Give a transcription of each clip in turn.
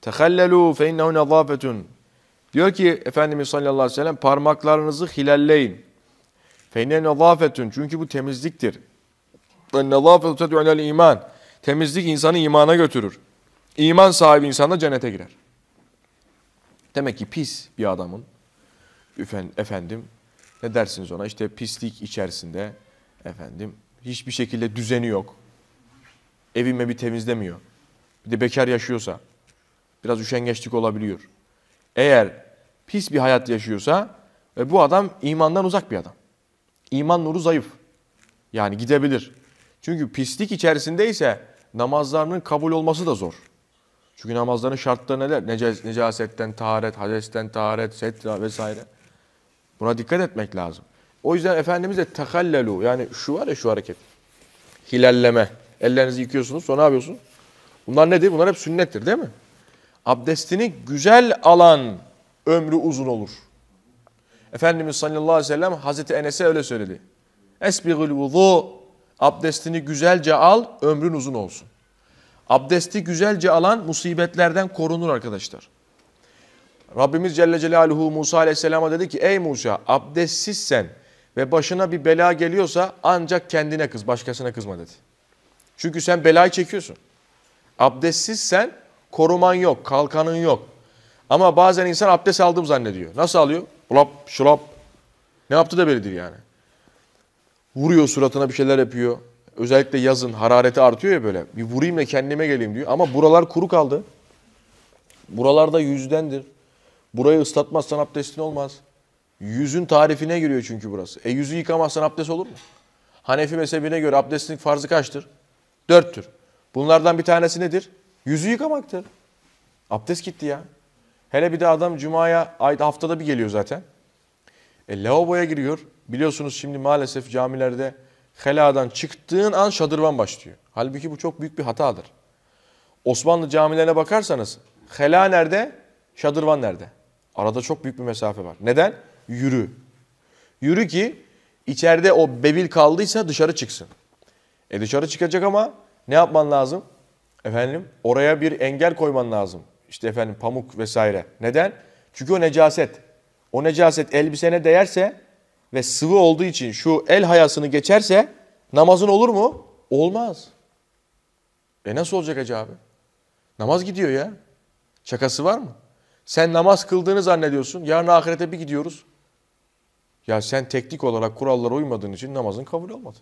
Tehallelu fe innehu nezafetun. Diyor ki Efendimiz sallallahu aleyhi ve sellem parmaklarınızı hilalleyin. Fe innehu nezafetun. Çünkü bu temizliktir. Ve nezafetu ted'u iman. Temizlik insanı imana götürür. İman sahibi insan da cennete girer. Demek ki pis bir adamın efendim ne dersiniz ona işte pislik içerisinde efendim hiçbir şekilde düzeni yok. Evime bir temizlemiyor. Bir de bekar yaşıyorsa Biraz üşengeçlik olabiliyor. Eğer pis bir hayat yaşıyorsa ve bu adam imandan uzak bir adam. İman nuru zayıf. Yani gidebilir. Çünkü pislik içerisindeyse namazlarının kabul olması da zor. Çünkü namazların şartları neler? Necas, necasetten taharet, hadesten taharet, setra vesaire. Buna dikkat etmek lazım. O yüzden Efendimiz de tekallelu yani şu var ya şu hareket. Hilalleme. Ellerinizi yıkıyorsunuz sonra ne yapıyorsunuz? Bunlar nedir? Bunlar hep sünnettir değil mi? abdestini güzel alan ömrü uzun olur. Efendimiz sallallahu aleyhi ve sellem Hazreti Enes'e öyle söyledi. Esbigül vudu abdestini güzelce al ömrün uzun olsun. Abdesti güzelce alan musibetlerden korunur arkadaşlar. Rabbimiz Celle Celaluhu Musa Aleyhisselam'a dedi ki ey Musa abdestsizsen ve başına bir bela geliyorsa ancak kendine kız başkasına kızma dedi. Çünkü sen belayı çekiyorsun. Abdestsizsen Koruman yok, kalkanın yok. Ama bazen insan abdest aldım zannediyor. Nasıl alıyor? Ulap, şulap. Ne yaptı da bellidir yani. Vuruyor suratına bir şeyler yapıyor. Özellikle yazın harareti artıyor ya böyle. Bir vurayım da kendime geleyim diyor. Ama buralar kuru kaldı. Buralarda yüzdendir. Burayı ıslatmazsan abdestin olmaz. Yüzün tarifine giriyor çünkü burası. E yüzü yıkamazsan abdest olur mu? Hanefi mezhebine göre abdestin farzı kaçtır? Dörttür. Bunlardan bir tanesi nedir? Yüzü yıkamaktı. Abdest gitti ya. Hele bir de adam cumaya ayda haftada bir geliyor zaten. E, lavaboya giriyor. Biliyorsunuz şimdi maalesef camilerde heladan çıktığın an şadırvan başlıyor. Halbuki bu çok büyük bir hatadır. Osmanlı camilerine bakarsanız hela nerede, şadırvan nerede? Arada çok büyük bir mesafe var. Neden? Yürü. Yürü ki içeride o bebil kaldıysa dışarı çıksın. E dışarı çıkacak ama ne yapman lazım? Efendim oraya bir engel koyman lazım. İşte efendim pamuk vesaire. Neden? Çünkü o necaset. O necaset elbisene değerse ve sıvı olduğu için şu el hayasını geçerse namazın olur mu? Olmaz. E nasıl olacak acaba? Namaz gidiyor ya. Şakası var mı? Sen namaz kıldığını zannediyorsun. Yarın ahirete bir gidiyoruz. Ya sen teknik olarak kurallara uymadığın için namazın kabul olmadı.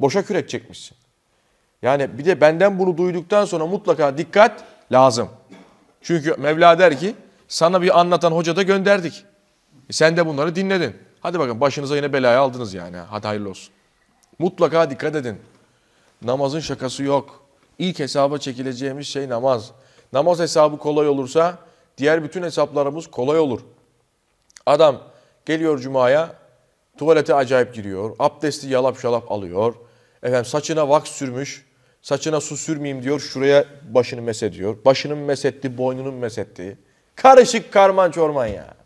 Boşa kürek çekmişsin. Yani bir de benden bunu duyduktan sonra mutlaka dikkat lazım. Çünkü Mevla der ki sana bir anlatan hoca da gönderdik. E sen de bunları dinledin. Hadi bakın başınıza yine belaya aldınız yani. Hadi hayırlı olsun. Mutlaka dikkat edin. Namazın şakası yok. İlk hesaba çekileceğimiz şey namaz. Namaz hesabı kolay olursa diğer bütün hesaplarımız kolay olur. Adam geliyor cumaya tuvalete acayip giriyor. Abdesti yalap şalap alıyor. Efendim saçına vaks sürmüş. Saçına su sürmeyeyim diyor, şuraya başını mesediyor. Başının mesetti, boynunun mesetti. Karışık karman çorman ya.